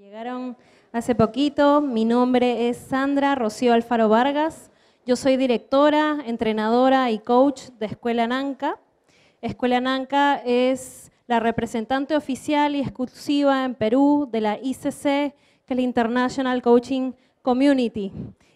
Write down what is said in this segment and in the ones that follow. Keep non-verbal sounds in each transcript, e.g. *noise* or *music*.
llegaron hace poquito. Mi nombre es Sandra Rocío Alfaro Vargas. Yo soy directora, entrenadora y coach de Escuela Nanca. Escuela Nanca es la representante oficial y exclusiva en Perú de la ICC, que es la International Coaching Community,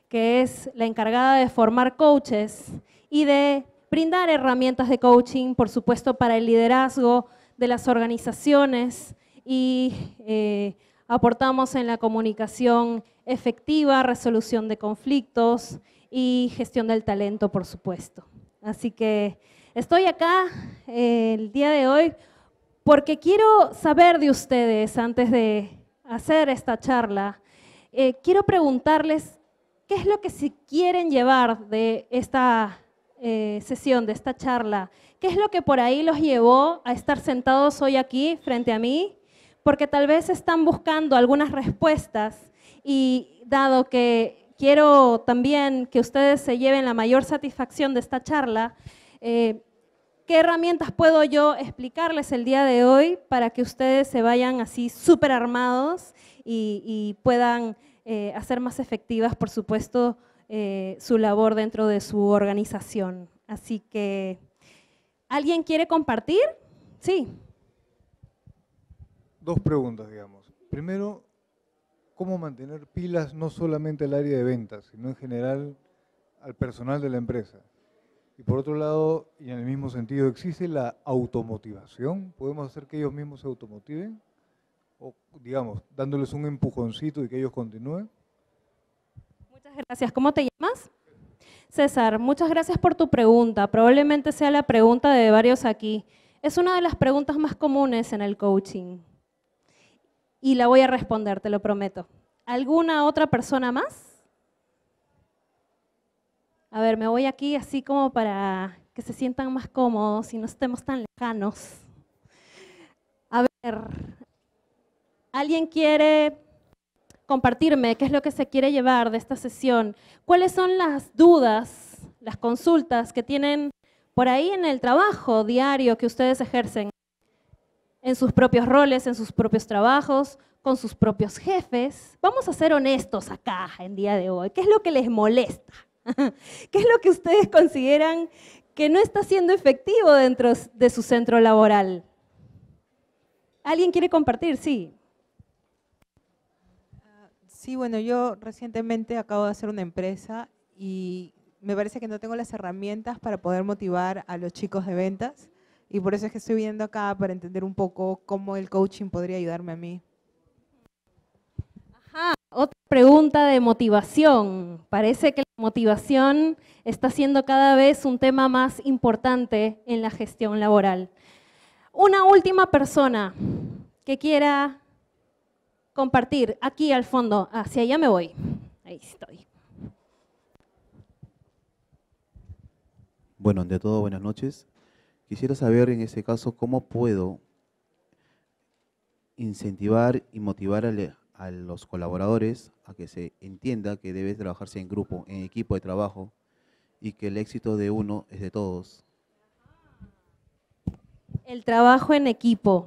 que es la encargada de formar coaches y de brindar herramientas de coaching, por supuesto, para el liderazgo de las organizaciones y eh, aportamos en la comunicación efectiva, resolución de conflictos y gestión del talento, por supuesto. Así que estoy acá eh, el día de hoy porque quiero saber de ustedes, antes de hacer esta charla, eh, quiero preguntarles qué es lo que se quieren llevar de esta eh, sesión, de esta charla. ¿Qué es lo que por ahí los llevó a estar sentados hoy aquí frente a mí? porque tal vez están buscando algunas respuestas y dado que quiero también que ustedes se lleven la mayor satisfacción de esta charla, eh, ¿qué herramientas puedo yo explicarles el día de hoy para que ustedes se vayan así súper armados y, puedan eh, hacer más efectivas, por supuesto, eh, su labor dentro de su organización? Así que, ¿alguien quiere compartir? Sí dos preguntas, digamos. Primero, ¿cómo mantener pilas no solamente al área de ventas, sino en general al personal de la empresa? Y por otro lado, y en el mismo sentido, ¿existe la automotivación? ¿Podemos hacer que ellos mismos se automotiven? O, digamos, dándoles un empujoncito y que ellos continúen. Muchas gracias. ¿Cómo te llamas? César, muchas gracias por tu pregunta. Probablemente sea la pregunta de varios aquí. Es una de las preguntas más comunes en el coaching y la voy a responder, te lo prometo. ¿Alguna otra persona más? A ver, me voy aquí así como para que se sientan más cómodos y no estemos tan lejanos. A ver, ¿alguien quiere compartirme qué es lo que se quiere llevar de esta sesión? ¿Cuáles son las dudas, las consultas que tienen por ahí en el trabajo diario que ustedes ejercen? en sus propios roles, en sus propios trabajos, con sus propios jefes. Vamos a ser honestos acá en día de hoy. ¿Qué es lo que les molesta? *laughs* ¿Qué es lo que ustedes consideran que no está siendo efectivo dentro de su centro laboral? ¿Alguien quiere compartir? Sí. Sí, bueno, yo recientemente acabo de hacer una empresa y me parece que no tengo las herramientas para poder motivar a los chicos de ventas. Y por eso es que estoy viendo acá para entender un poco cómo el coaching podría ayudarme a mí. Ajá, otra pregunta de motivación. Parece que la motivación está siendo cada vez un tema más importante en la gestión laboral. Una última persona que quiera compartir aquí al fondo, hacia allá me voy. Ahí estoy. Bueno, de todo, buenas noches. Quisiera saber en ese caso cómo puedo incentivar y motivar a, los colaboradores a que se entienda que debe trabajarse en grupo, en equipo de trabajo y que el éxito de uno es de todos. El trabajo en equipo,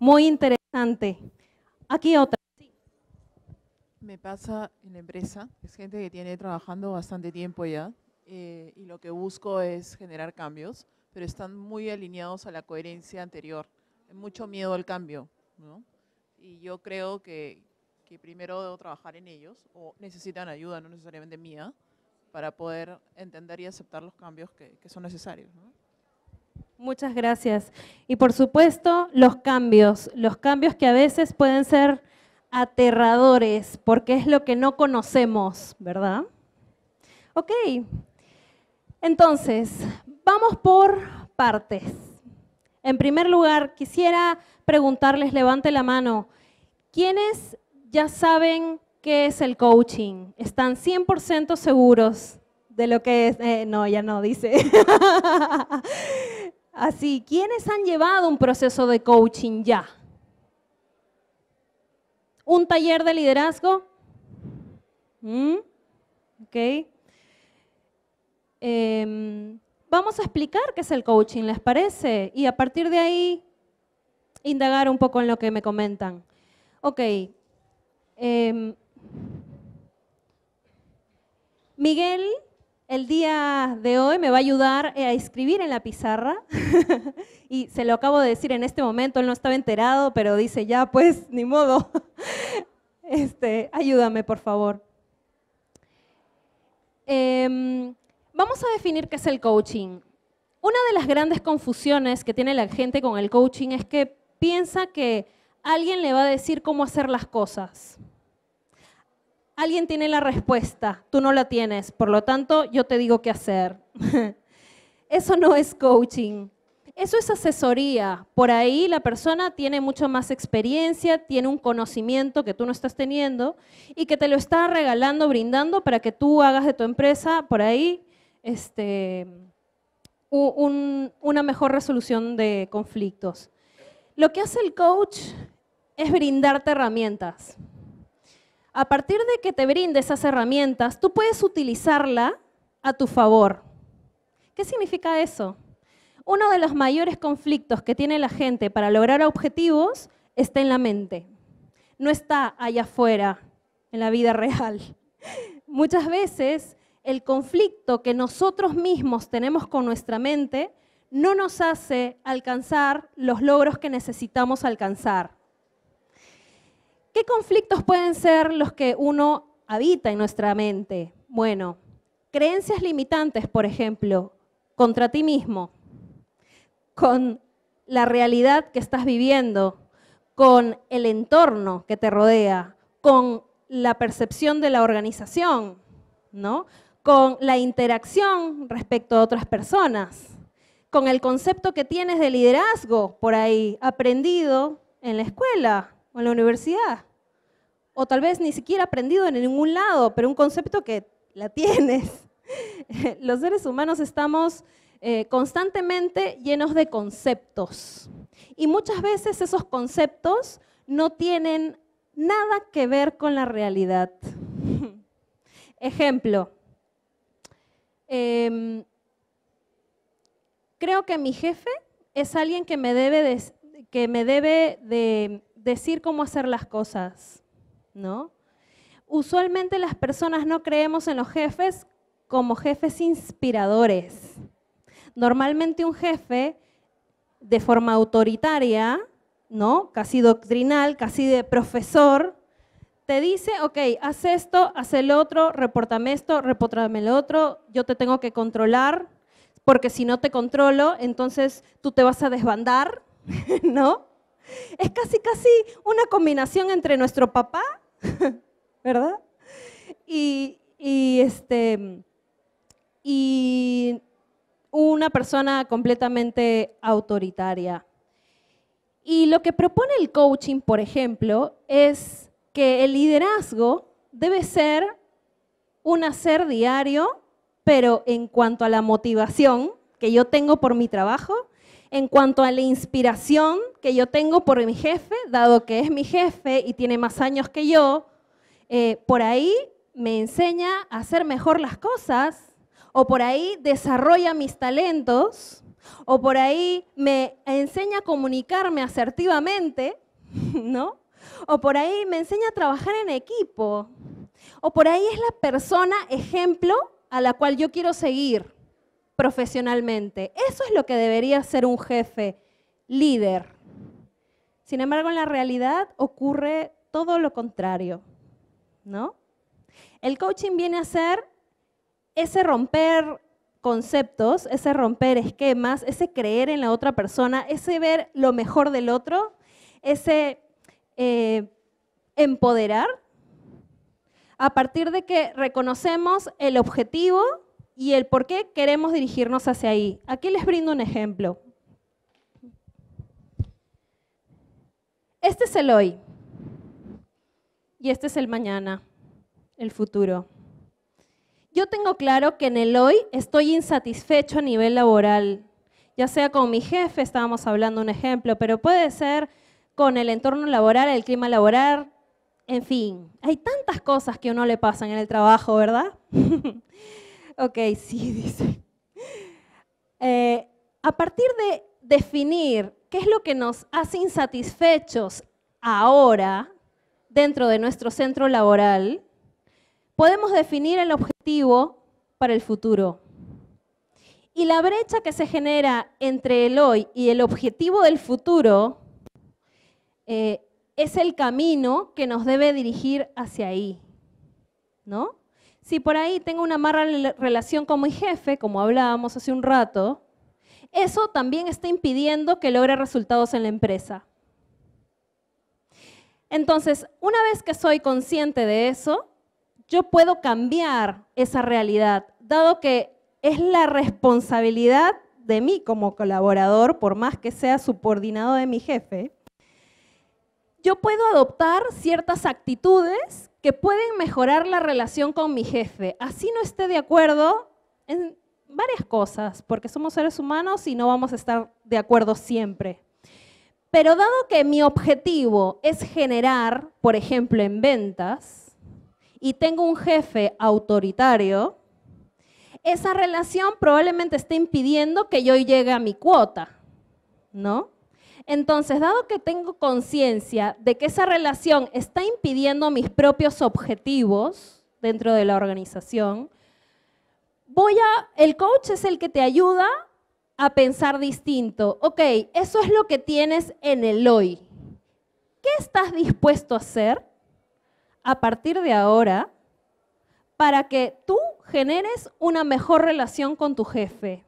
muy interesante. Aquí otra. Me pasa en la empresa, es gente que tiene trabajando bastante tiempo ya eh, y lo que busco es generar cambios pero están muy alineados a la coherencia anterior. Hay mucho miedo al cambio, ¿no? Y yo creo que, primero debo trabajar en ellos, o necesitan ayuda, no necesariamente mía, para poder entender y aceptar los cambios que, son necesarios. Muchas gracias. Y por supuesto, los cambios, los cambios que a veces pueden ser aterradores, porque es lo que no conocemos, ¿verdad? Ok, entonces, Vamos por partes. En primer lugar, quisiera preguntarles, levante la mano, ¿quiénes ya saben qué es el coaching? ¿Están 100% seguros de lo que es? Eh, no, ya no, dice. *laughs* Así, ¿quiénes han llevado un proceso de coaching ya? ¿Un taller de liderazgo? Mm, ¿Ok? Em, vamos a explicar qué es el coaching, ¿les parece? Y a partir de ahí, indagar un poco en lo que me comentan. Ok. Em, Miguel, el día de hoy me va a ayudar eh, a escribir en la pizarra. *laughs* y se lo acabo de decir en este momento, él no estaba enterado, pero dice, ya pues, ni modo. *laughs* este, ayúdame, por favor. Em, Vamos a definir qué es el coaching. Una de las grandes confusiones que tiene la gente con el coaching es que piensa que alguien le va a decir cómo hacer las cosas. Alguien tiene la respuesta, tú no la tienes, por lo tanto yo te digo qué hacer. *laughs* Eso no es coaching. Eso es asesoría. Por ahí la persona tiene mucho más experiencia, tiene un conocimiento que tú no estás teniendo y que te lo está regalando, brindando para que tú hagas de tu empresa por ahí este, una mejor resolución de conflictos. Lo que hace el coach es brindarte herramientas. A partir de que te brinde esas herramientas, tú puedes utilizarla a tu favor. ¿Qué significa eso? Uno de los mayores conflictos que tiene la gente para lograr objetivos está en la mente. No está allá afuera, en la vida real. *laughs* Muchas veces el conflicto que nosotros mismos tenemos con nuestra mente no nos hace alcanzar los logros que necesitamos alcanzar. ¿Qué conflictos pueden ser los que uno habita en nuestra mente? Bueno, creencias limitantes, por ejemplo, contra ti mismo, con la realidad que estás viviendo, con el entorno que te rodea, con la percepción de la organización, ¿no? con la interacción respecto a otras personas, con el concepto que tienes de liderazgo por ahí, aprendido en la escuela o en la universidad, o tal vez ni siquiera aprendido en ningún lado, pero un concepto que la tienes. *laughs* Los seres humanos estamos eh, constantemente llenos de conceptos y muchas veces esos conceptos no tienen nada que ver con la realidad. *laughs* Ejemplo, Em, creo que mi jefe es alguien que me debe, que me debe decir cómo hacer las cosas, ¿no? Usualmente las personas no creemos en los jefes como jefes inspiradores. Normalmente un jefe de forma autoritaria, ¿no? Casi doctrinal, casi de profesor, te dice, ok, haz esto, haz el otro, reportame esto, reportame el otro, yo te tengo que controlar, porque si no te controlo, entonces tú te vas a desbandar, *laughs* ¿no? Es casi, casi una combinación entre nuestro papá, *laughs* ¿verdad? Y, y, este, y una persona completamente autoritaria. Y lo que propone el coaching, por ejemplo, es que el liderazgo debe ser un hacer diario, pero en cuanto a la motivación que yo tengo por mi trabajo, en cuanto a la inspiración que yo tengo por mi jefe, dado que es mi jefe y tiene más años que yo, eh, por ahí me enseña a hacer mejor las cosas, o por ahí desarrolla mis talentos, o por ahí me enseña a comunicarme asertivamente, *laughs* ¿no? o por ahí me enseña a trabajar en equipo, o por ahí es la persona ejemplo a la cual yo quiero seguir profesionalmente. Eso es lo que debería ser un jefe, líder. Sin embargo, en la realidad ocurre todo lo contrario, ¿no? El coaching viene a ser ese romper conceptos, ese romper esquemas, ese creer en la otra persona, ese ver lo mejor del otro, ese eh, empoderar a partir de que reconocemos el objetivo y el por qué queremos dirigirnos hacia ahí. Aquí les brindo un ejemplo. Este es el hoy y este es el mañana, el futuro. Yo tengo claro que en el hoy estoy insatisfecho a nivel laboral, ya sea con mi jefe, estábamos hablando un ejemplo, pero puede ser con el entorno laboral, el clima laboral, en fin, hay tantas cosas que a uno le pasan en el trabajo, ¿verdad? *laughs* ok, sí, *laughs* dice. Eh, a partir de definir qué es lo que nos hace insatisfechos ahora dentro de nuestro centro laboral, podemos definir el objetivo para el futuro. Y la brecha que se genera entre el hoy y el objetivo del futuro eh, es el camino que nos debe dirigir hacia ahí, ¿no? Si por ahí tengo una mala relación con mi jefe, como hablábamos hace un rato, eso también está impidiendo que logre resultados en la empresa. Entonces, una vez que soy consciente de eso, yo puedo cambiar esa realidad, dado que es la responsabilidad de mí como colaborador, por más que sea subordinado de mi jefe, yo puedo adoptar ciertas actitudes que pueden mejorar la relación con mi jefe. Así no esté de acuerdo en varias cosas, porque somos seres humanos y no vamos a estar de acuerdo siempre. Pero dado que mi objetivo es generar, por ejemplo, en ventas, y tengo un jefe autoritario, esa relación probablemente esté impidiendo que yo llegue a mi cuota, ¿no? Entonces, dado que tengo conciencia de que esa relación está impidiendo mis propios objetivos dentro de la organización, voy a, el coach es el que te ayuda a pensar distinto. Ok, eso es lo que tienes en el hoy. ¿Qué estás dispuesto a hacer a partir de ahora para que tú generes una mejor relación con tu jefe?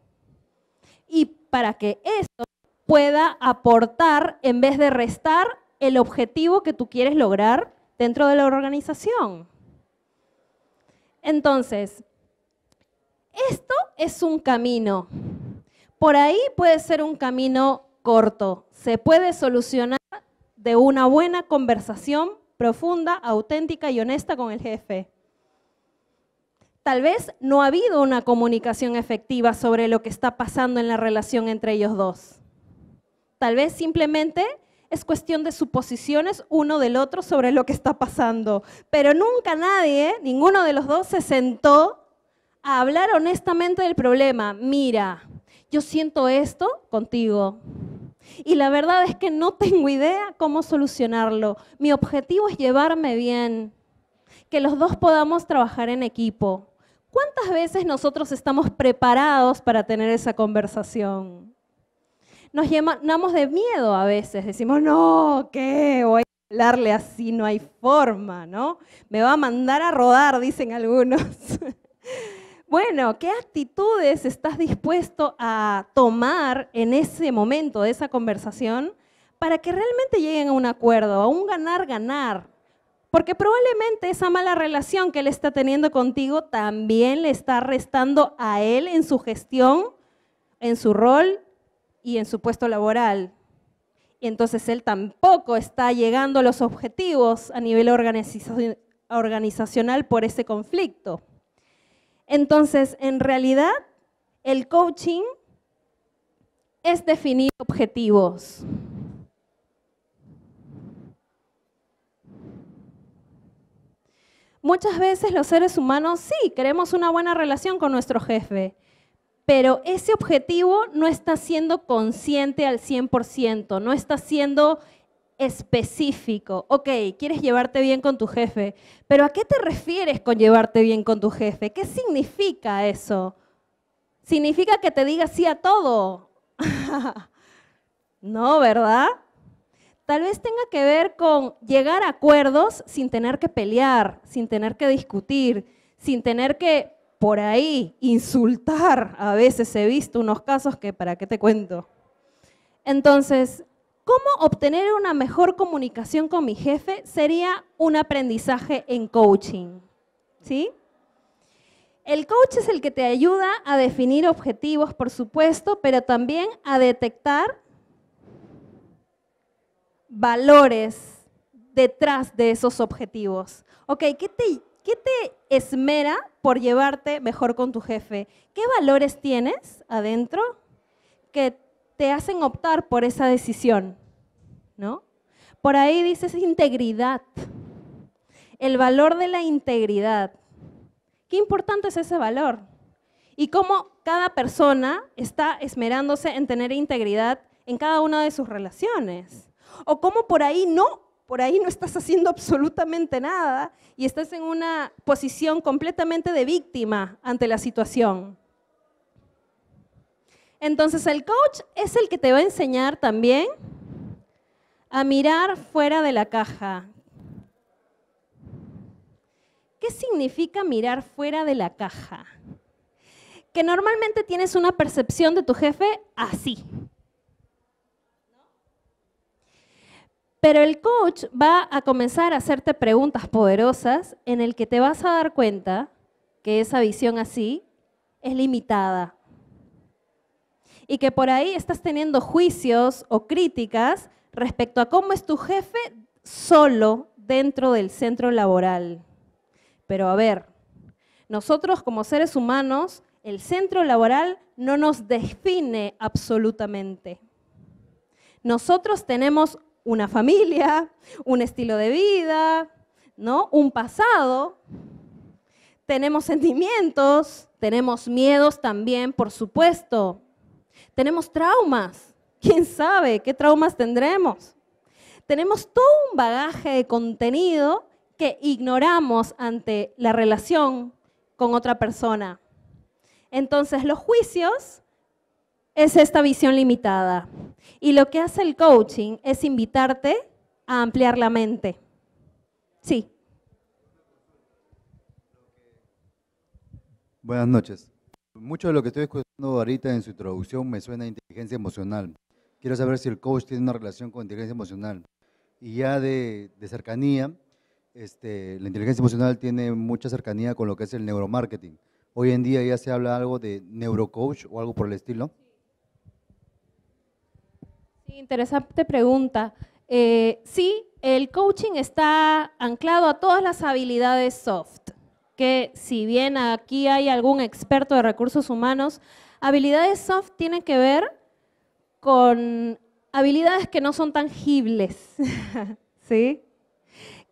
Y para que esto pueda aportar en vez de restar el objetivo que tú quieres lograr dentro de la organización. Entonces, esto es un camino. Por ahí puede ser un camino corto. Se puede solucionar de una buena conversación profunda, auténtica y honesta con el jefe. Tal vez no ha habido una comunicación efectiva sobre lo que está pasando en la relación entre ellos dos. Tal vez simplemente es cuestión de suposiciones uno del otro sobre lo que está pasando. Pero nunca nadie, ninguno de los dos, se sentó a hablar honestamente del problema. Mira, yo siento esto contigo. Y la verdad es que no tengo idea cómo solucionarlo. Mi objetivo es llevarme bien, que los dos podamos trabajar en equipo. ¿Cuántas veces nosotros estamos preparados para tener esa conversación? nos llenamos de miedo a veces. Decimos, no, ¿qué? Voy a hablarle así, no hay forma, ¿no? Me va a mandar a rodar, dicen algunos. *laughs* bueno, ¿qué actitudes estás dispuesto a tomar en ese momento de esa conversación para que realmente lleguen a un acuerdo, a un ganar-ganar? Porque probablemente esa mala relación que él está teniendo contigo también le está restando a él en su gestión, en su rol y en su puesto laboral. Y entonces él tampoco está llegando a los objetivos a nivel organizacional por ese conflicto. Entonces, en realidad, el coaching es definir objetivos. Muchas veces los seres humanos sí queremos una buena relación con nuestro jefe, pero ese objetivo no está siendo consciente al 100%, no está siendo específico. Ok, quieres llevarte bien con tu jefe, pero ¿a qué te refieres con llevarte bien con tu jefe? ¿Qué significa eso? Significa que te diga sí a todo. *laughs* no, ¿verdad? Tal vez tenga que ver con llegar a acuerdos sin tener que pelear, sin tener que discutir, sin tener que por ahí insultar. A veces he visto unos casos que, ¿para qué te cuento? Entonces, ¿cómo obtener una mejor comunicación con mi jefe? Sería un aprendizaje en coaching. ¿Sí? El coach es el que te ayuda a definir objetivos, por supuesto, pero también a detectar valores detrás de esos objetivos. Ok, ¿qué te, ¿Qué te esmera por llevarte mejor con tu jefe? ¿Qué valores tienes adentro que te hacen optar por esa decisión? ¿No? Por ahí dices integridad. El valor de la integridad. Qué importante es ese valor. Y cómo cada persona está esmerándose en tener integridad en cada una de sus relaciones. O cómo por ahí no por ahí no estás haciendo absolutamente nada y estás en una posición completamente de víctima ante la situación. Entonces el coach es el que te va a enseñar también a mirar fuera de la caja. ¿Qué significa mirar fuera de la caja? Que normalmente tienes una percepción de tu jefe así, Pero el coach va a comenzar a hacerte preguntas poderosas en el que te vas a dar cuenta que esa visión así es limitada. Y que por ahí estás teniendo juicios o críticas respecto a cómo es tu jefe solo dentro del centro laboral. Pero a ver, nosotros como seres humanos, el centro laboral no nos define absolutamente. Nosotros tenemos una familia, un estilo de vida, ¿no? Un pasado. Tenemos sentimientos, tenemos miedos también, por supuesto. Tenemos traumas. ¿Quién sabe qué traumas tendremos? Tenemos todo un bagaje de contenido que ignoramos ante la relación con otra persona. Entonces los juicios es esta visión limitada. Y lo que hace el coaching es invitarte a ampliar la mente. Sí. Buenas noches. Mucho de lo que estoy escuchando ahorita en su introducción me suena a inteligencia emocional. Quiero saber si el coach tiene una relación con inteligencia emocional. Y ya de, cercanía, este, la inteligencia emocional tiene mucha cercanía con lo que es el neuromarketing. Hoy en día ya se habla algo de neurocoach o algo por el estilo. Interesante pregunta. Eh, sí, el coaching está anclado a todas las habilidades soft, que si bien aquí hay algún experto de recursos humanos, habilidades soft tienen que ver con habilidades que no son tangibles, *laughs* ¿sí?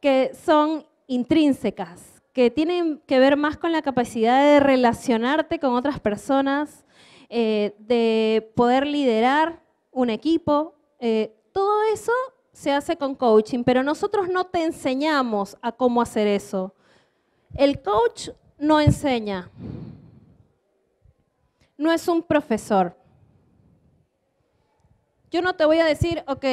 que son intrínsecas, que tienen que ver más con la capacidad de relacionarte con otras personas, eh, de poder liderar un equipo. Eh, todo eso se hace con coaching, pero nosotros no te enseñamos a cómo hacer eso. El coach no enseña. No es un profesor. Yo no te voy a decir, ok,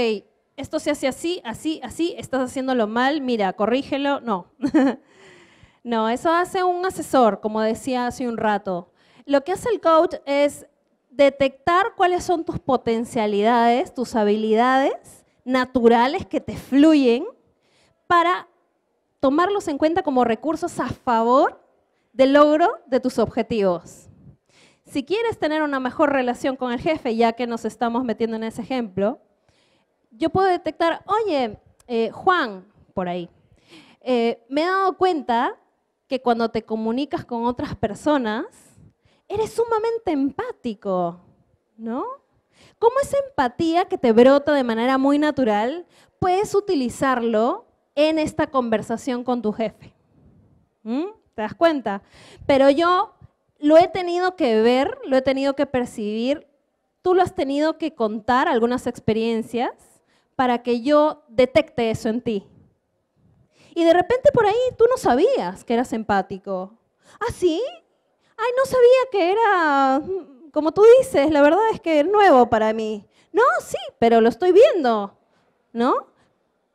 esto se hace así, así, así, estás haciéndolo mal, mira, corrígelo. No. *laughs* no, eso hace un asesor, como decía hace un rato. Lo que hace el coach es detectar cuáles son tus potencialidades, tus habilidades naturales que te fluyen para tomarlos en cuenta como recursos a favor del logro de tus objetivos. Si quieres tener una mejor relación con el jefe, ya que nos estamos metiendo en ese ejemplo, yo puedo detectar, oye, eh, Juan, por ahí, eh, me he dado cuenta que cuando te comunicas con otras personas, eres sumamente empático, ¿no? ¿Cómo esa empatía que te brota de manera muy natural puedes utilizarlo en esta conversación con tu jefe? ¿Mm? ¿Te das cuenta? Pero yo lo he tenido que ver, lo he tenido que percibir, tú lo has tenido que contar algunas experiencias para que yo detecte eso en ti. Y de repente por ahí tú no sabías que eras empático. ¿Ah, sí? ay, no sabía que era, mm, como tú dices, la verdad es que es nuevo para mí. No, sí, pero lo estoy viendo, ¿no?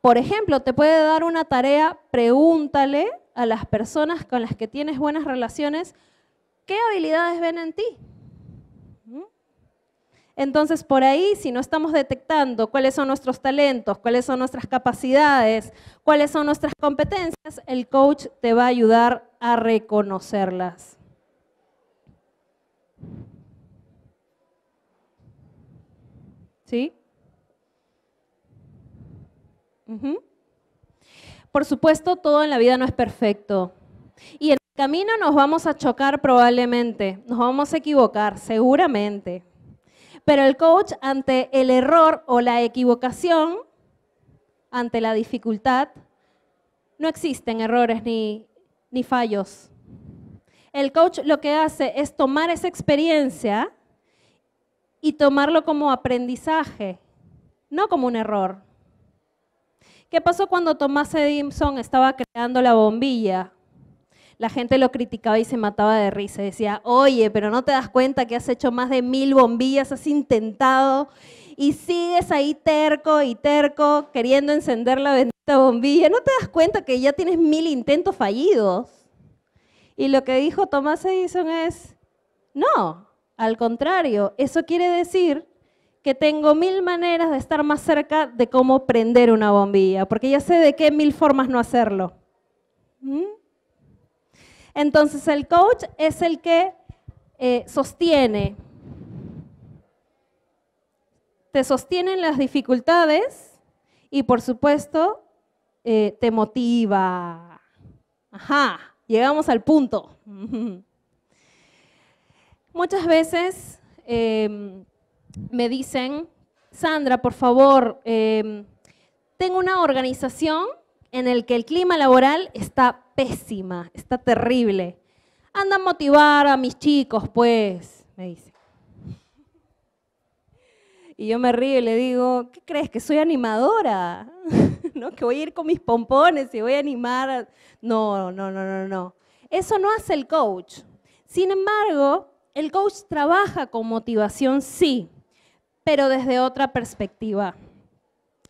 Por ejemplo, te puede dar una tarea, pregúntale a las personas con las que tienes buenas relaciones, ¿qué habilidades ven en ti? ¿Mm? Entonces, por ahí, si no estamos detectando cuáles son nuestros talentos, cuáles son nuestras capacidades, cuáles son nuestras competencias, el coach te va a ayudar a reconocerlas. ¿Sí? Por supuesto, todo en la vida no es perfecto. Y en el camino nos vamos a chocar probablemente, nos vamos a equivocar, seguramente. Pero el coach ante el error o la equivocación, ante la dificultad, no existen errores ni, ni fallos. El coach lo que hace es tomar esa experiencia y tomarlo como aprendizaje, no como un error. ¿Qué pasó cuando Thomas Edison estaba creando la bombilla? La gente lo criticaba y se mataba de risa. Decía, oye, pero no te das cuenta que has hecho más de mil bombillas, has intentado y sigues ahí terco y terco queriendo encender la bendita bombilla. No te das cuenta que ya tienes mil intentos fallidos. Y lo que dijo Thomas Edison es, no, al contrario, eso quiere decir que tengo mil maneras de estar más cerca de cómo prender una bombilla, porque ya sé de qué mil formas no hacerlo. ¿Mm? Entonces el coach es el que eh, sostiene, te sostiene en las dificultades y por supuesto eh, te motiva. Ajá, llegamos al punto. *laughs* Muchas veces em, me dicen, Sandra, por favor, em, tengo una organización en la que el clima laboral está pésima, está terrible. Anda a motivar a mis chicos, pues, me dice. Y yo me río y le digo, ¿qué crees? Que soy animadora, *laughs* ¿no? Que voy a ir con mis pompones y voy a animar. No, no, no, no, no. Eso no hace el coach. Sin embargo, el coach trabaja con motivación, sí, pero desde otra perspectiva.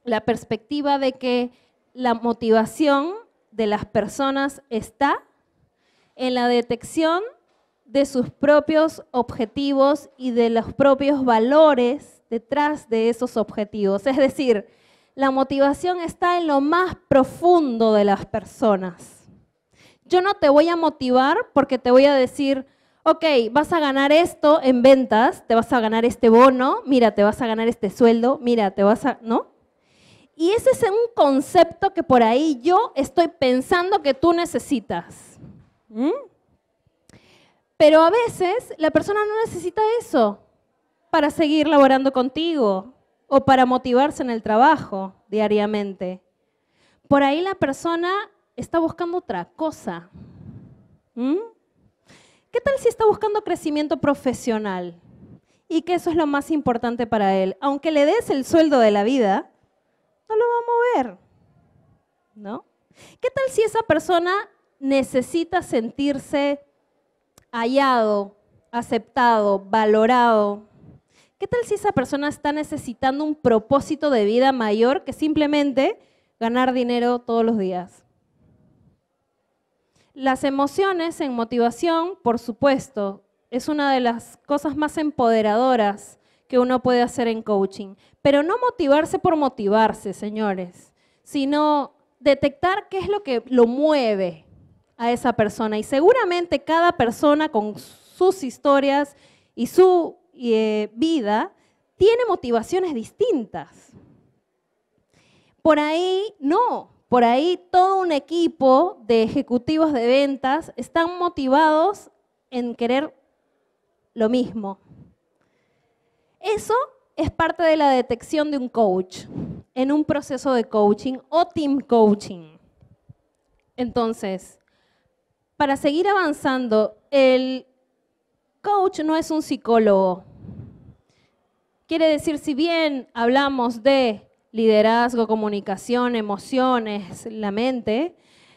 La perspectiva de que la motivación de las personas está en la detección de sus propios objetivos y de los propios valores detrás de esos objetivos. Es decir, la motivación está en lo más profundo de las personas. Yo no te voy a motivar porque te voy a decir, ok, vas a ganar esto en ventas, te vas a ganar este bono, mira, te vas a ganar este sueldo, mira, te vas a, ¿no? Y ese es un concepto que por ahí yo estoy pensando que tú necesitas. Pero a veces la persona no necesita eso para seguir laborando contigo o para motivarse en el trabajo diariamente. Por ahí la persona está buscando otra cosa. ¿Qué tal si está buscando crecimiento profesional? Y que eso es lo más importante para él. Aunque le des el sueldo de la vida, no lo va a mover. ¿No? ¿Qué tal si esa persona necesita sentirse hallado, aceptado, valorado? ¿Qué tal si esa persona está necesitando un propósito de vida mayor que simplemente ganar dinero todos los días? Las emociones en motivación, por supuesto, es una de las cosas más empoderadoras que uno puede hacer en coaching. Pero no motivarse por motivarse, señores, sino detectar qué es lo que lo mueve a esa persona. Y seguramente cada persona con sus historias y su eh, vida tiene motivaciones distintas. Por ahí no, por ahí todo un equipo de ejecutivos de ventas están motivados en querer lo mismo. Eso es parte de la detección de un coach en un proceso de coaching o team coaching. Entonces, para seguir avanzando, el coach no es un psicólogo. Quiere decir, si bien hablamos de liderazgo, comunicación, emociones, la mente,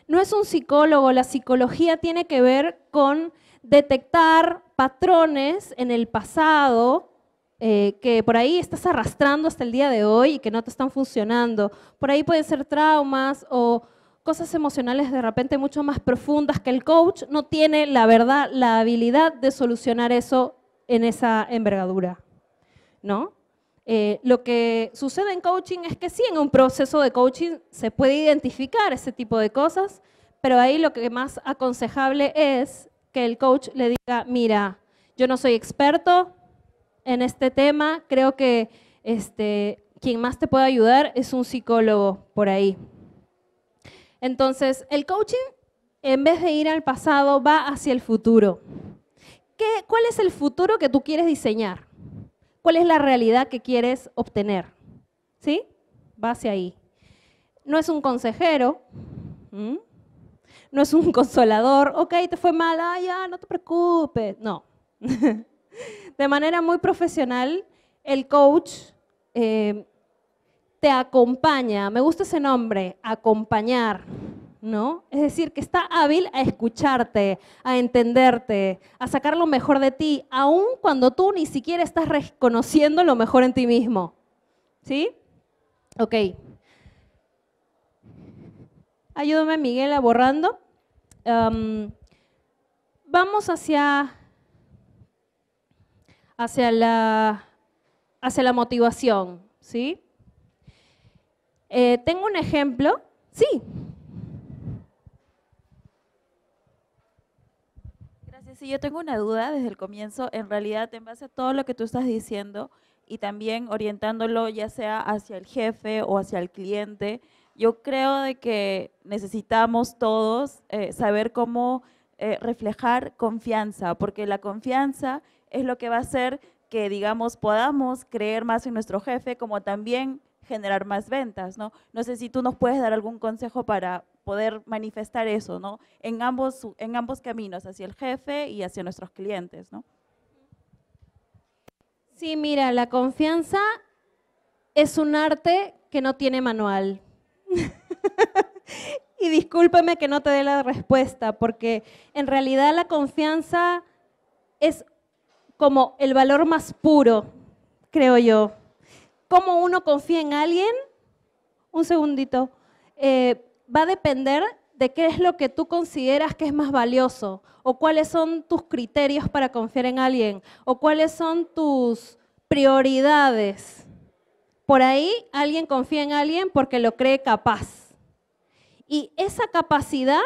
no es un psicólogo. La psicología tiene que ver con detectar patrones en el pasado eh, que por ahí estás arrastrando hasta el día de hoy y que no te están funcionando. Por ahí pueden ser traumas o cosas emocionales de repente mucho más profundas que el coach no tiene la verdad, la habilidad de solucionar eso en esa envergadura, ¿no? Eh, lo que sucede en coaching es que sí, en un proceso de coaching se puede identificar ese tipo de cosas, pero ahí lo que más aconsejable es que el coach le diga, mira, yo no soy experto en este tema, creo que este, quien más te puede ayudar es un psicólogo por ahí. Entonces, el coaching, en vez de ir al pasado, va hacia el futuro. ¿Cuál es el futuro que tú quieres diseñar? cuál es la realidad que quieres obtener. ¿Sí? Va hacia ahí. No es un consejero, no es un *laughs* consolador, ok, te fue mal, ya, no te preocupes. No. *laughs* de manera muy profesional, el coach eh, te acompaña, me gusta ese nombre, acompañar. Es decir, que está hábil a escucharte, a entenderte, a sacar lo mejor de ti, aun cuando tú ni siquiera estás reconociendo lo mejor en ti mismo. ¿Sí? Ok. Ayúdame, Miguel, a borrando. vamos hacia, hacia, la, hacia la motivación, ¿sí? Eh, tengo un ejemplo. Sí, Sí, yo tengo una duda desde el comienzo. En realidad, en base a todo lo que tú estás diciendo y también orientándolo ya sea hacia el jefe o hacia el cliente, yo creo de que necesitamos todos eh, saber cómo eh, reflejar confianza, porque la confianza es lo que va a hacer que, digamos, podamos creer más en nuestro jefe, como también generar más ventas, ¿no? No sé si tú nos puedes dar algún consejo para, poder manifestar eso, ¿no? En ambos, en ambos caminos, hacia el jefe y hacia nuestros clientes, ¿no? Sí, mira, la confianza es un arte que no tiene manual. *laughs* y discúlpeme que no te dé la respuesta, porque en realidad la confianza es como el valor más puro, creo yo. ¿Cómo uno confía en alguien? Un segundito. Eh, va a depender de qué es lo que tú consideras que es más valioso, o cuáles son tus criterios para confiar en alguien, o cuáles son tus prioridades. Por ahí alguien confía en alguien porque lo cree capaz. Y esa capacidad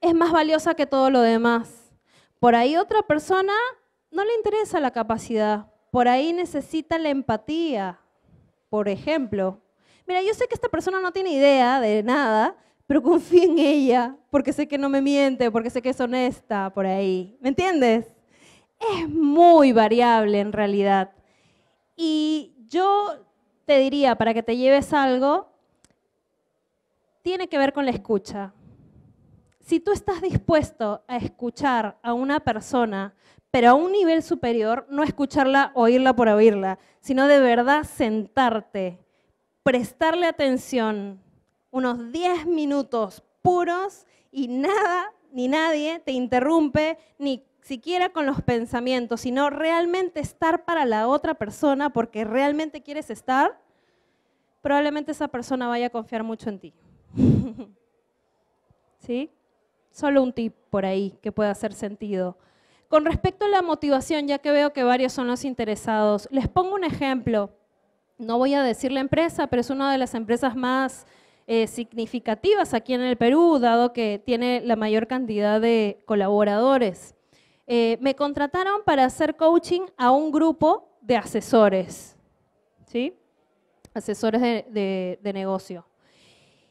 es más valiosa que todo lo demás. Por ahí otra persona no le interesa la capacidad, por ahí necesita la empatía, por ejemplo mira, yo sé que esta persona no tiene idea de nada, pero confío en ella, porque sé que no me miente, porque sé que es honesta por ahí. ¿Me entiendes? Es muy variable en realidad. Y yo te diría, para que te lleves algo, tiene que ver con la escucha. Si tú estás dispuesto a escuchar a una persona, pero a un nivel superior, no escucharla, oírla por oírla, sino de verdad sentarte prestarle atención unos 10 minutos puros y nada ni nadie te interrumpe, ni siquiera con los pensamientos, sino realmente estar para la otra persona porque realmente quieres estar, probablemente esa persona vaya a confiar mucho en ti. *laughs* ¿Sí? Solo un tip por ahí que pueda hacer sentido. Con respecto a la motivación, ya que veo que varios son los interesados, les pongo un ejemplo no voy a decir la empresa, pero es una de las empresas más eh, significativas aquí en el Perú, dado que tiene la mayor cantidad de colaboradores. Eh, me contrataron para hacer coaching a un grupo de asesores, ¿sí? Asesores de, negocio.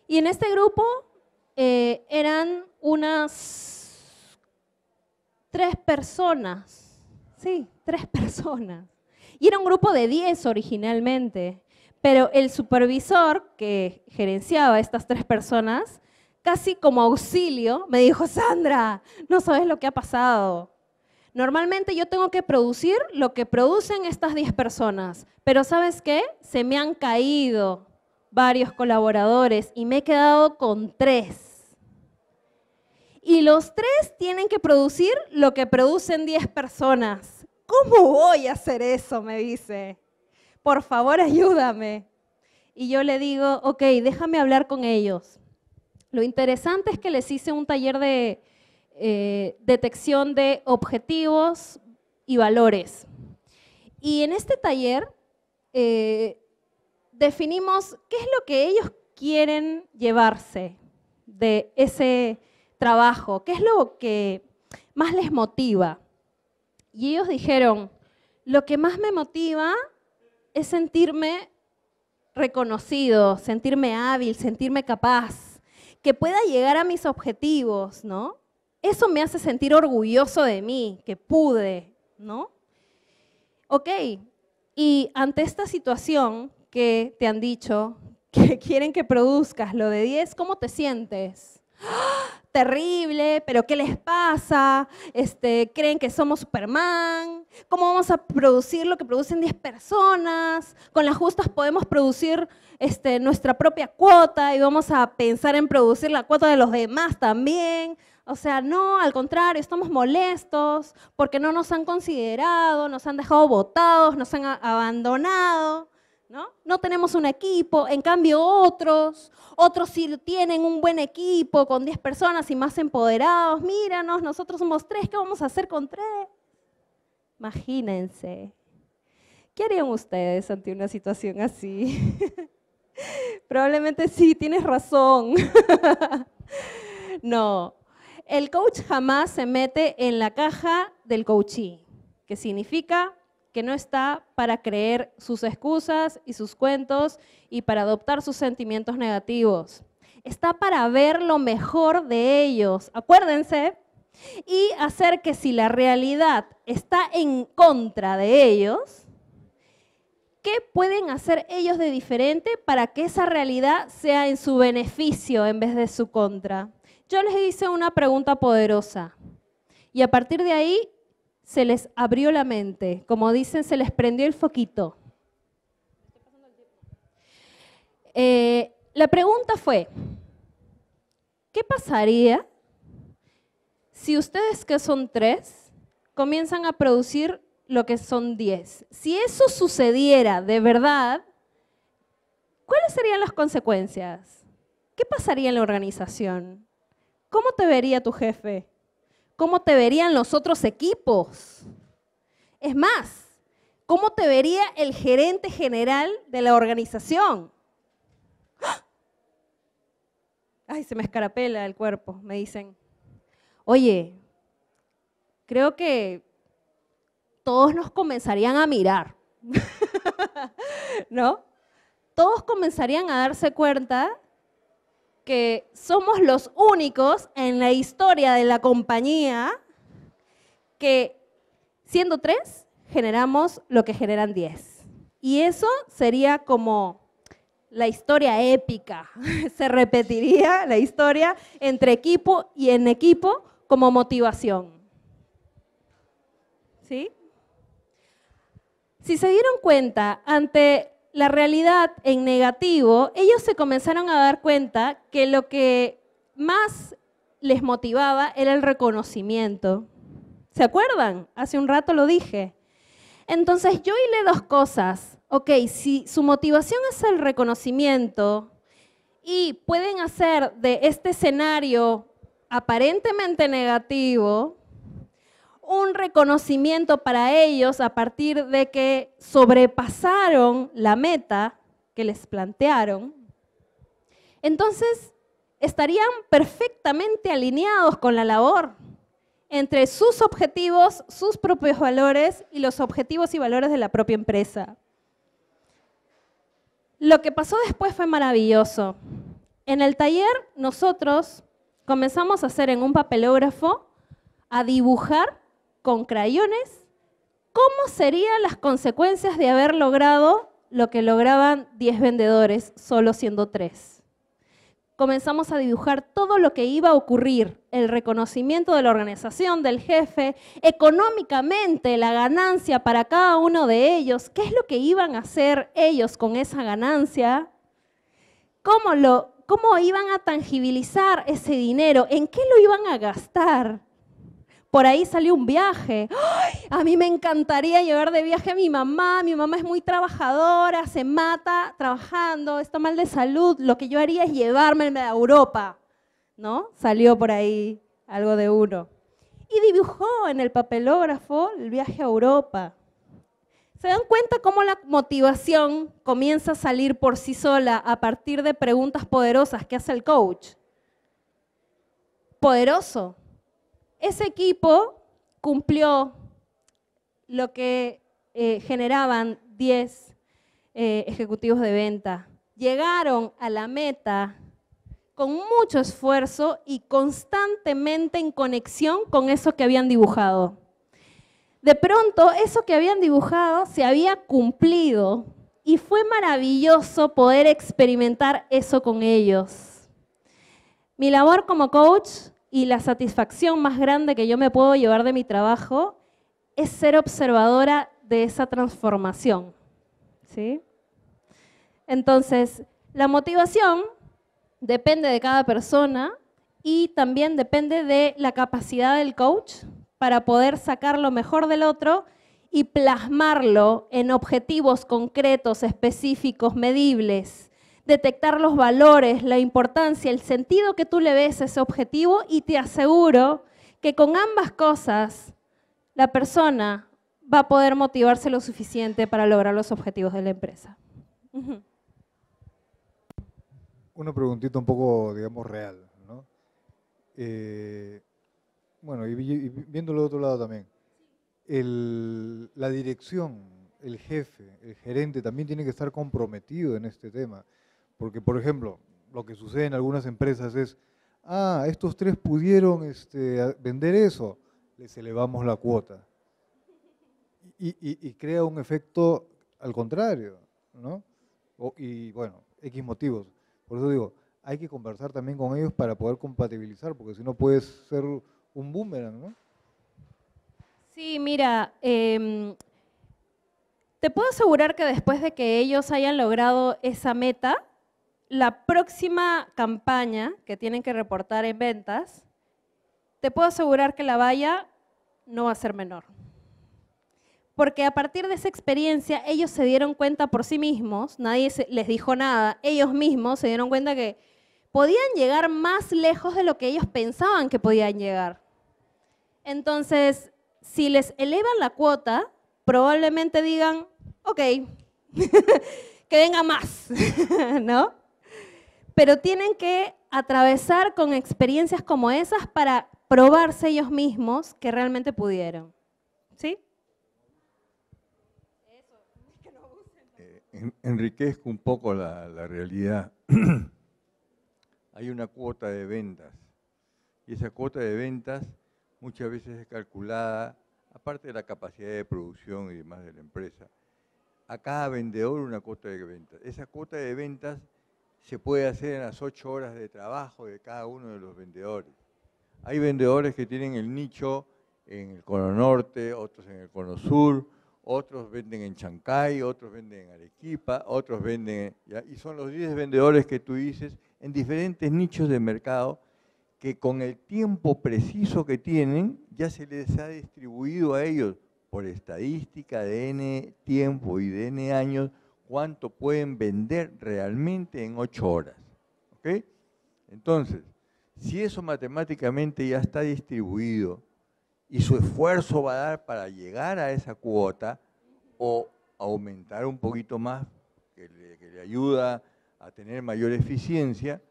Y en este grupo eh, eran unas tres personas, sí, tres *laughs* personas. Y era un grupo de 10 originalmente, pero el supervisor que gerenciaba estas tres personas, casi como auxilio, me dijo, Sandra, no sabes lo que ha pasado. Normalmente yo tengo que producir lo que producen estas 10 personas, pero ¿sabes qué? Se me han caído varios colaboradores y me he quedado con tres y los tres tienen que producir lo que producen 10 personas. ¿cómo voy a hacer eso? Me dice, por favor ayúdame. Y yo le digo, ok, déjame hablar con ellos. Lo interesante es que les hice un taller de eh, detección de objetivos y valores. Y en este taller eh, definimos qué es lo que ellos quieren llevarse de ese trabajo, qué es lo que más les motiva. Y ellos dijeron, lo que más me motiva es sentirme reconocido, sentirme hábil, sentirme capaz, que pueda llegar a mis objetivos, ¿no? Eso me hace sentir orgulloso de mí, que pude, ¿no? Ok, y ante esta situación que te han dicho, que *laughs* quieren que produzcas lo de 10, ¿cómo te sientes? ¡Ah! terrible, pero ¿qué les pasa? Este, ¿Creen que somos Superman? ¿Cómo vamos a producir lo que producen 10 personas? Con las justas podemos producir este, nuestra propia cuota y vamos a pensar en producir la cuota de los demás también. O sea, no, al contrario, estamos molestos porque no nos han considerado, nos han dejado votados, nos han abandonado. ¿no? tenemos un equipo, en cambio otros, otros sí tienen un buen equipo con 10 personas y más empoderados, míranos, nosotros somos tres, ¿qué vamos a hacer con tres? Imagínense, ¿qué harían ustedes ante una situación así? *laughs* Probablemente sí, tienes razón. *laughs* no, el coach jamás se mete en la caja del coachee, que significa que no está para creer sus excusas y sus cuentos y para adoptar sus sentimientos negativos. Está para ver lo mejor de ellos, acuérdense, y hacer que si la realidad está en contra de ellos, ¿qué pueden hacer ellos de diferente para que esa realidad sea en su beneficio en vez de su contra? Yo les hice una pregunta poderosa y a partir de ahí se les abrió la mente, como dicen, se les prendió el foquito. Eh, la pregunta fue, ¿qué pasaría si ustedes que son tres comienzan a producir lo que son diez? Si eso sucediera de verdad, ¿cuáles serían las consecuencias? ¿Qué pasaría en la organización? ¿Cómo te vería tu jefe? cómo te verían los otros equipos. Es más, cómo te vería el gerente general de la organización. *gasps* Ay, se me escarapela el cuerpo, me dicen. Oye, creo que todos nos comenzarían a mirar, *laughs* ¿no? Todos comenzarían a darse cuenta que somos los únicos en la historia de la compañía que siendo tres generamos lo que generan diez. Y eso sería como la historia épica. *laughs* Se repetiría la historia entre equipo y en equipo como motivación. ¿Sí? Si se dieron cuenta, ante la realidad en negativo, ellos se comenzaron a dar cuenta que lo que más les motivaba era el reconocimiento. ¿Se acuerdan? Hace un rato lo dije. Entonces yo hice dos cosas. Ok, si su motivación es el reconocimiento y pueden hacer de este escenario aparentemente negativo, un reconocimiento para ellos a partir de que sobrepasaron la meta que les plantearon, entonces estarían perfectamente alineados con la labor entre sus objetivos, sus propios valores y los objetivos y valores de la propia empresa. Lo que pasó después fue maravilloso. En el taller nosotros comenzamos a hacer en un papelógrafo, a dibujar con crayones cómo serían las consecuencias de haber logrado lo que lograban 10 vendedores, solo siendo 3. Comenzamos a dibujar todo lo que iba a ocurrir, el reconocimiento de la organización, del jefe, económicamente la ganancia para cada uno de ellos, qué es lo que iban a hacer ellos con esa ganancia, cómo, lo, cómo iban a tangibilizar ese dinero, en qué lo iban a gastar por ahí salió un viaje. A mí me encantaría llevar de viaje a mi mamá, mi mamá es muy trabajadora, se mata trabajando, está mal de salud, lo que yo haría es llevarme a Europa, ¿no? Salió por ahí algo de uno. Y dibujó en el papelógrafo el viaje a Europa. ¿Se dan cuenta cómo la motivación comienza a salir por sí sola a partir de preguntas poderosas que hace el coach? Poderoso. Ese equipo cumplió lo que eh, generaban 10 eh, ejecutivos de venta. Llegaron a la meta con mucho esfuerzo y constantemente en conexión con eso que habían dibujado. De pronto, eso que habían dibujado se había cumplido y fue maravilloso poder experimentar eso con ellos. Mi labor como coach y la satisfacción más grande que yo me puedo llevar de mi trabajo es ser observadora de esa transformación. ¿Sí? Entonces, la motivación depende de cada persona y también depende de la capacidad del coach para poder sacar lo mejor del otro y plasmarlo en objetivos concretos, específicos, medibles detectar los valores, la importancia, el sentido que tú le ves a ese objetivo y te aseguro que con ambas cosas la persona va a poder motivarse lo suficiente para lograr los objetivos de la empresa. Una preguntita un poco, digamos, real. ¿no? Eh, bueno, y, viéndolo de otro lado también. la dirección, el jefe, el gerente también tiene que estar comprometido en este tema. Porque, por ejemplo, lo que sucede en algunas empresas es, ah, estos tres pudieron este, vender eso, les elevamos la cuota. Y, crea un efecto al contrario, ¿no? y bueno, X motivos. Por eso digo, hay que conversar también con ellos para poder compatibilizar, porque si no puedes ser un boomerang, ¿no? Sí, mira, em, te puedo asegurar que después de que ellos hayan logrado esa meta, la próxima campaña que tienen que reportar en ventas, te puedo asegurar que la valla no va a ser menor. Porque a partir de esa experiencia ellos se dieron cuenta por sí mismos, nadie les dijo nada, ellos mismos se dieron cuenta que podían llegar más lejos de lo que ellos pensaban que podían llegar. Entonces, si les elevan la cuota, probablemente digan, ok, *laughs* que venga más, *laughs* ¿no? pero tienen que atravesar con experiencias como esas para probarse ellos mismos que realmente pudieron. ¿Sí? Eh, enriquezco un poco la, la realidad. *clears throat* Hay una cuota de ventas y esa cuota de ventas muchas veces es calculada, aparte de la capacidad de producción y demás de la empresa, a cada vendedor una cuota de ventas. Esa cuota de ventas se puede hacer en las ocho horas de trabajo de cada uno de los vendedores. Hay vendedores que tienen el nicho en el cono norte, otros en el cono sur, otros venden en Chancay, otros venden en Arequipa, otros venden... Y son los 10 vendedores que tú dices en diferentes nichos de mercado que con el tiempo preciso que tienen ya se les ha distribuido a ellos por estadística de N tiempo y de N años cuánto pueden vender realmente en ocho horas. ¿Ok? Entonces, si eso matemáticamente ya está distribuido y su esfuerzo va a dar para llegar a esa cuota o aumentar un poquito más, que le, que le ayuda a tener mayor eficiencia,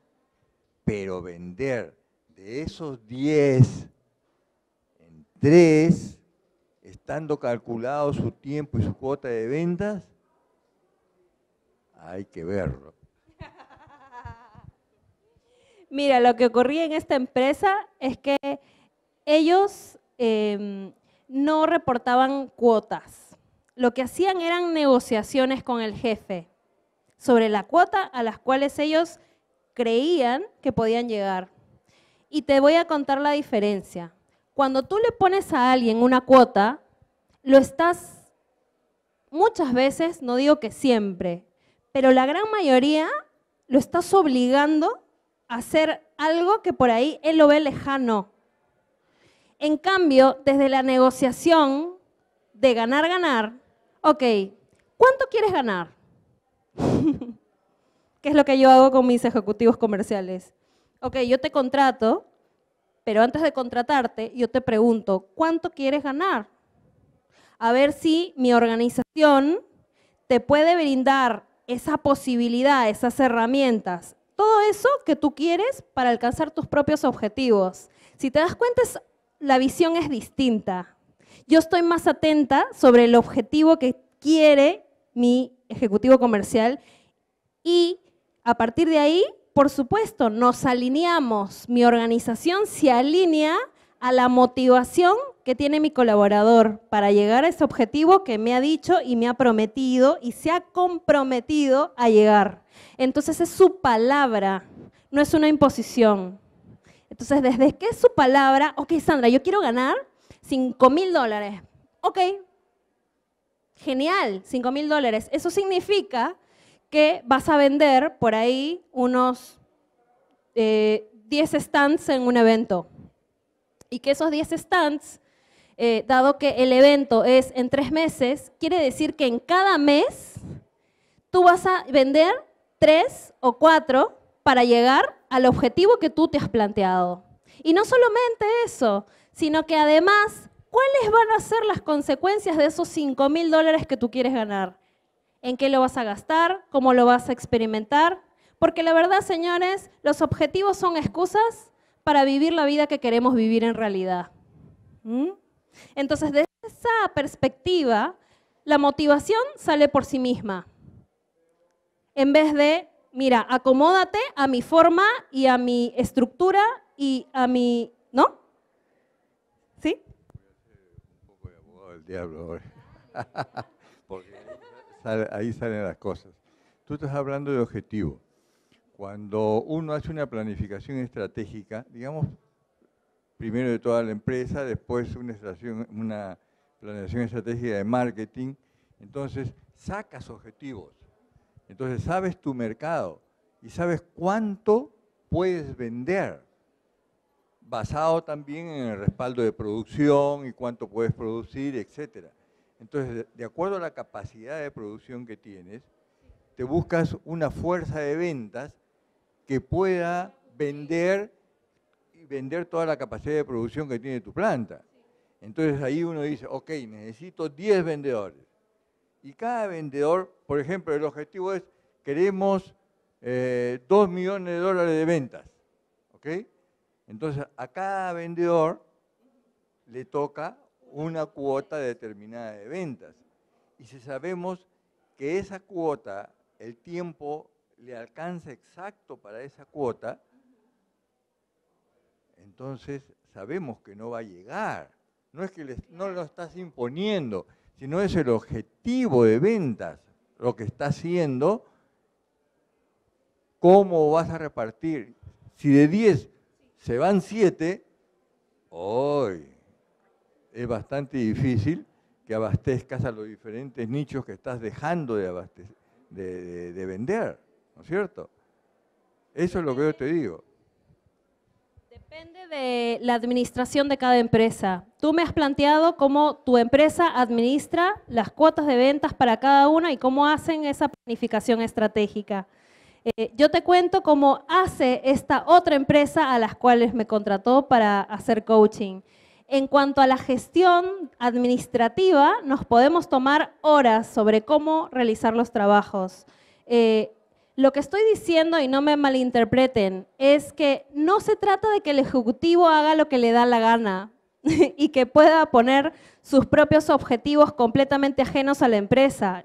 pero vender de esos 10 en 3, estando calculado su tiempo y su cuota de ventas, hay que verlo. Mira, lo que ocurría en esta empresa es que ellos em, no reportaban cuotas. Lo que hacían eran negociaciones con el jefe sobre la cuota a las cuales ellos creían que podían llegar. Y te voy a contar la diferencia. Cuando tú le pones a alguien una cuota, lo estás muchas veces, no digo que siempre, pero la gran mayoría lo estás obligando a hacer algo que por ahí él lo ve lejano. En cambio, desde la negociación de ganar, ganar, ok, ¿cuánto quieres ganar? *laughs* Que es lo que yo hago con mis ejecutivos comerciales? Ok, yo te contrato, pero antes de contratarte, yo te pregunto, ¿cuánto quieres ganar? A ver si mi organización te puede brindar esa posibilidad, esas herramientas, todo eso que tú quieres para alcanzar tus propios objetivos. Si te das cuenta, la visión es distinta. Yo estoy más atenta sobre el objetivo que quiere mi ejecutivo comercial y a partir de ahí, por supuesto, nos alineamos. Mi organización se alinea a la motivación que tiene mi colaborador para llegar a ese objetivo que me ha dicho y me ha prometido y se ha comprometido a llegar. Entonces es su palabra, no es una imposición. Entonces, desde que es su palabra, ok, Sandra, yo quiero ganar 5.000 mil dólares. Ok, genial, 5.000 mil dólares. Eso significa que vas a vender por ahí unos 10 eh, stands en un evento y que esos 10 stands eh, dado que el evento es en tres meses, quiere decir que en cada mes tú vas a vender tres o cuatro para llegar al objetivo que tú te has planteado. Y no solamente eso, sino que además, ¿cuáles van a ser las consecuencias de esos cinco mil dólares que tú quieres ganar? ¿En qué lo vas a gastar? ¿Cómo lo vas a experimentar? Porque la verdad, señores, los objetivos son excusas para vivir la vida que queremos vivir en realidad. ¿Mm? Entonces, desde esa perspectiva, la motivación sale por sí misma. En vez de, mira, acomódate a mi forma y a mi estructura y a mi, ¿no? ¿Sí? Un poco de abogado del diablo Porque ahí salen las cosas. Tú estás hablando de objetivo. Cuando uno hace una planificación estratégica, digamos, primero de toda la empresa, después una, una planeación estratégica de marketing. Entonces, sacas objetivos. Entonces, sabes tu mercado y sabes cuánto puedes vender, basado también en el respaldo de producción y cuánto puedes producir, etc. Entonces, de acuerdo a la capacidad de producción que tienes, te buscas una fuerza de ventas que pueda vender vender toda la capacidad de producción que tiene tu planta. Entonces ahí uno dice, ok, necesito 10 vendedores. Y cada vendedor, por ejemplo, el objetivo es, queremos 2 eh, millones de dólares de ventas. ¿Ok? Entonces a cada vendedor le toca una cuota determinada de ventas. Y si sabemos que esa cuota, el tiempo le alcanza exacto para esa cuota, entonces sabemos que no va a llegar. No es que no lo estás imponiendo, sino es el objetivo de ventas, lo que está haciendo, cómo vas a repartir. Si de 10 se van 7, hoy es bastante difícil que abastezcas a los diferentes nichos que estás dejando de, de vender, ¿no es cierto? Eso es lo que yo te digo. Depende de la administración de cada empresa. Tú me has planteado cómo tu empresa administra las cuotas de ventas para cada una y cómo hacen esa planificación estratégica. Eh, yo te cuento cómo hace esta otra empresa a las cuales me contrató para hacer coaching. En cuanto a la gestión administrativa, nos podemos tomar horas sobre cómo realizar los trabajos. Eh, lo que estoy diciendo, y no me malinterpreten, es que no se trata de que el Ejecutivo haga lo que le da la gana *laughs* y que pueda poner sus propios objetivos completamente ajenos a la empresa,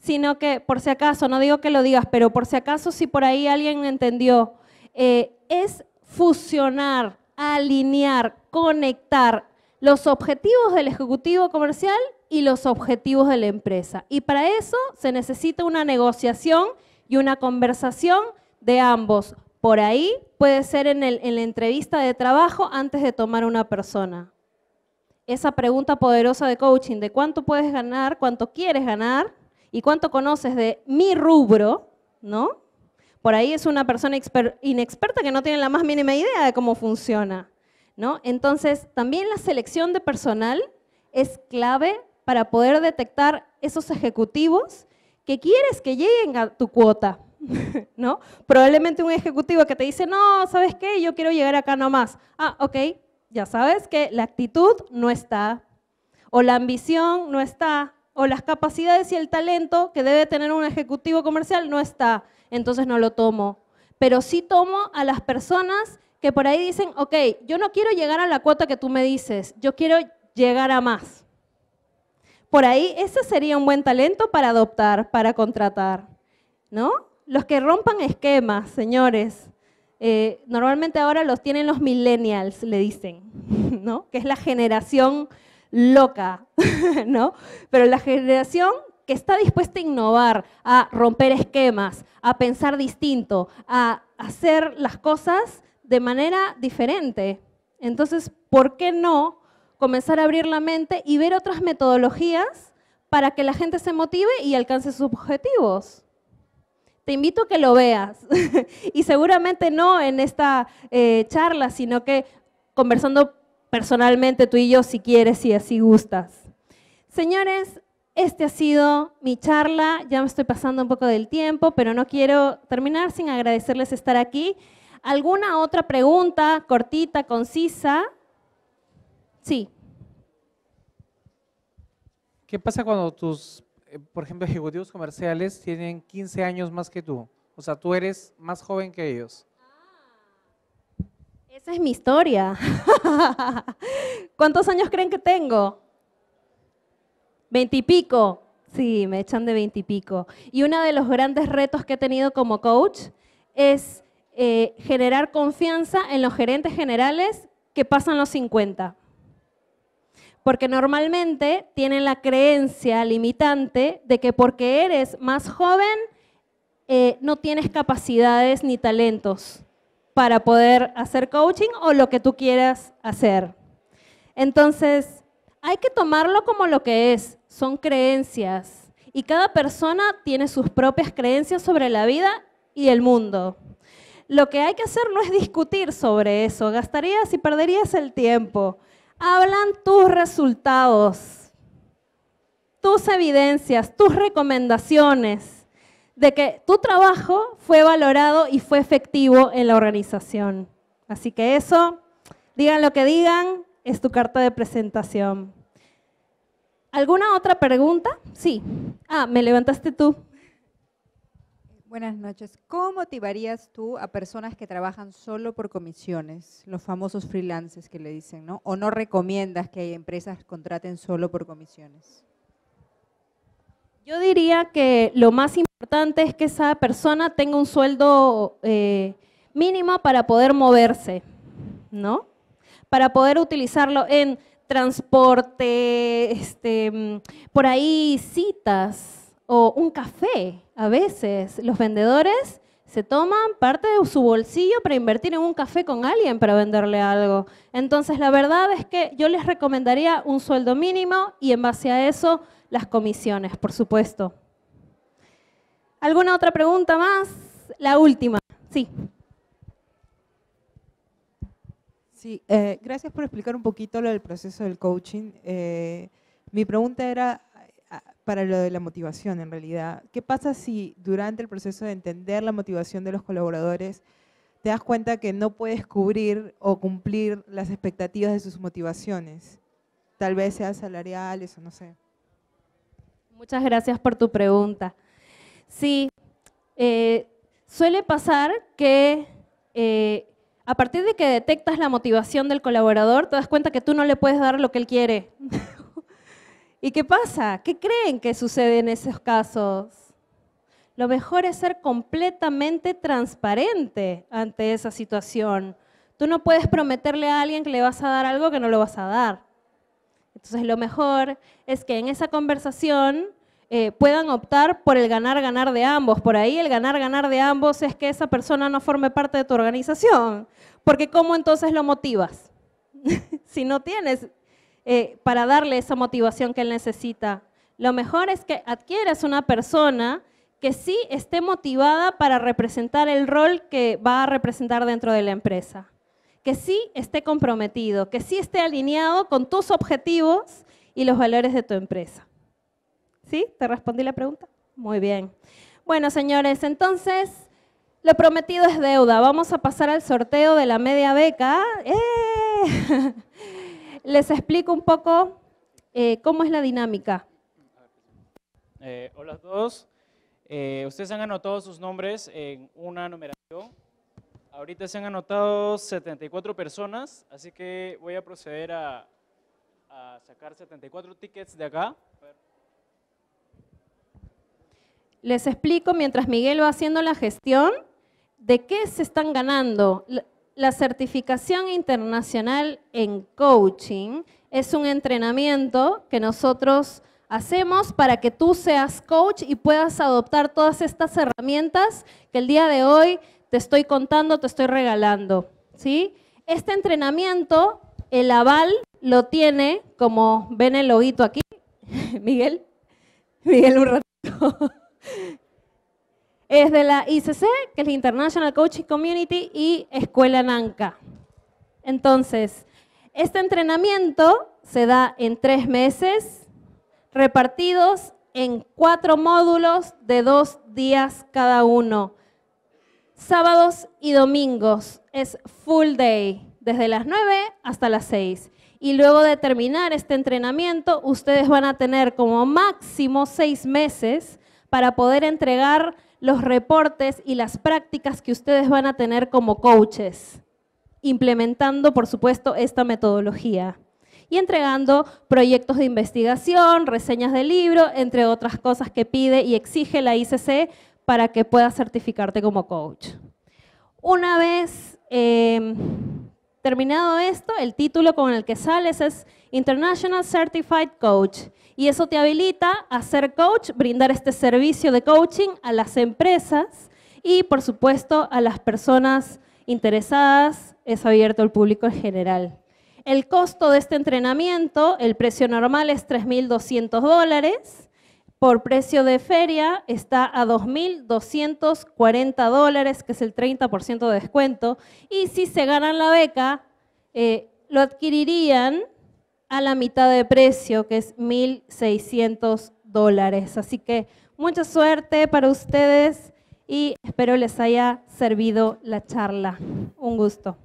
sino que por si acaso, no digo que lo digas, pero por si acaso si por ahí alguien entendió, eh, es fusionar, alinear, conectar los objetivos del Ejecutivo Comercial y los objetivos de la empresa. Y para eso se necesita una negociación y una conversación de ambos. Por ahí puede ser en, el, en la entrevista de trabajo antes de tomar una persona. Esa pregunta poderosa de coaching de cuánto puedes ganar, cuánto quieres ganar y cuánto conoces de mi rubro, ¿no? Por ahí es una persona inexperta que no tiene la más mínima idea de cómo funciona. ¿no? Entonces, también la selección de personal es clave para poder detectar esos ejecutivos que quieres que lleguen a tu cuota, *laughs* ¿no? Probablemente un ejecutivo que te dice, no, ¿sabes qué? Yo quiero llegar acá nomás. Ah, ok, ya sabes que la actitud no está, o la ambición no está, o las capacidades y el talento que debe tener un ejecutivo comercial no está, entonces no lo tomo. Pero sí tomo a las personas que por ahí dicen, ok, yo no quiero llegar a la cuota que tú me dices, yo quiero llegar a más. Por ahí ese sería un buen talento para adoptar, para contratar, ¿no? Los que rompan esquemas, señores. Eh, normalmente ahora los tienen los millennials, le dicen, *laughs* ¿no? Que es la generación loca, *laughs* ¿no? Pero la generación que está dispuesta a innovar, a romper esquemas, a pensar distinto, a hacer las cosas de manera diferente. Entonces, ¿por qué no comenzar a abrir la mente y ver otras metodologías para que la gente se motive y alcance sus objetivos. Te invito a que lo veas. *laughs* y seguramente no en esta eh, charla, sino que conversando personalmente tú y yo si quieres y así gustas. Señores, este ha sido mi charla. Ya me estoy pasando un poco del tiempo, pero no quiero terminar sin agradecerles estar aquí. ¿Alguna otra pregunta cortita, concisa? Sí. ¿Qué pasa cuando tus, eh, por ejemplo, *laughs* ejecutivos comerciales tienen 15 años más que tú? O sea, tú eres más joven que ellos. Ah, esa es mi historia. *laughs* ¿Cuántos años creen que tengo? Veintipico. Sí, me echan de veintipico. Y, uno de los grandes retos que he tenido como coach es eh, generar confianza en los gerentes generales que pasan los 50. Porque normalmente tienen la creencia limitante de que porque eres más joven eh, no tienes capacidades ni talentos para poder hacer coaching o lo que tú quieras hacer. Entonces, hay que tomarlo como lo que es, son creencias. Y cada persona tiene sus propias creencias sobre la vida y el mundo. Lo que hay que hacer no es discutir sobre eso, gastarías y perderías el tiempo hablan tus resultados, tus evidencias, tus recomendaciones de que tu trabajo fue valorado y fue efectivo en la organización. Así que eso, digan lo que digan, es tu carta de presentación. ¿Alguna otra pregunta? Sí. Ah, me levantaste tú. Buenas noches. ¿Cómo motivarías tú a personas que trabajan solo por comisiones, los famosos freelancers que le dicen, ¿no? ¿O no recomiendas que hay empresas contraten solo por comisiones? Yo diría que lo más importante es que esa persona tenga un sueldo eh, mínimo para poder moverse, ¿no? Para poder utilizarlo en transporte, este, mm, por ahí citas, o un café. A veces los vendedores se toman parte de su bolsillo para invertir en un café con alguien para venderle algo. Entonces, la verdad es que yo les recomendaría un sueldo mínimo y en base a eso las comisiones, por supuesto. ¿Alguna otra pregunta más? La última, sí. Sí, eh, gracias por explicar un poquito lo del proceso del coaching. Eh, mi pregunta era, para lo de la motivación en realidad. ¿Qué pasa si durante el proceso de entender la motivación de los colaboradores te das cuenta que no puedes cubrir o cumplir las expectativas de sus motivaciones? Tal vez sean salariales o no sé. Muchas gracias por tu pregunta. Sí, eh, suele pasar que eh, a partir de que detectas la motivación del colaborador, te das cuenta que tú no le puedes dar lo que él quiere *laughs* ¿Y qué pasa? ¿Qué creen que sucede en esos casos? Lo mejor es ser completamente transparente ante esa situación. Tú no puedes prometerle a alguien que le vas a dar algo que no lo vas a dar. Entonces lo mejor es que en esa conversación eh, puedan optar por el ganar-ganar de ambos. Por ahí el ganar-ganar de ambos es que esa persona no forme parte de tu organización. Porque ¿cómo entonces lo motivas? *laughs* si no tienes eh, para darle esa motivación que él necesita. Lo mejor es que adquieras una persona que sí esté motivada para representar el rol que va a representar dentro de la empresa, que sí esté comprometido, que sí esté alineado con tus objetivos y los valores de tu empresa. ¿Sí? ¿Te respondí la pregunta? Muy bien. Bueno, señores, entonces lo prometido es deuda. Vamos a pasar al sorteo de la media beca. ¡Eh! *laughs* les explico un poco eh, cómo es la dinámica. Eh, hola a todos. Eh, ustedes han anotado sus nombres en una numeración. Ahorita se han anotado 74 personas, así que voy a proceder a, a sacar 74 tickets de acá. Les explico mientras Miguel va haciendo la gestión de qué se están ganando la certificación internacional en coaching es un entrenamiento que nosotros hacemos para que tú seas coach y puedas adoptar todas estas herramientas que el día de hoy te estoy contando, te estoy regalando. ¿sí? Este entrenamiento, el aval lo tiene, como ven el loguito aquí, *laughs* Miguel, Miguel un ratito es de la ICC, que es la International Coaching Community, y Escuela Nanka. Entonces, este entrenamiento se da en tres meses, repartidos en cuatro módulos de dos días cada uno. Sábados y domingos es full day, desde las 9 hasta las seis. Y luego de terminar este entrenamiento, ustedes van a tener como máximo seis meses para poder entregar los reportes y las prácticas que ustedes van a tener como coaches, implementando, por supuesto, esta metodología y entregando proyectos de investigación, reseñas de libro, entre otras cosas que pide y exige la ICC para que puedas certificarte como coach. Una vez eh, Terminado esto, el título con el que sales es International Certified Coach y eso te habilita a ser coach, brindar este servicio de coaching a las empresas y por supuesto a las personas interesadas, es abierto al público en general. El costo de este entrenamiento, el precio normal es 3.200 dólares por precio de feria está a 2.240 dólares, que es el 30% de descuento. Y si se ganan la beca, eh, lo adquirirían a la mitad de precio, que es 1.600 dólares. Así que mucha suerte para ustedes y espero les haya servido la charla. Un gusto.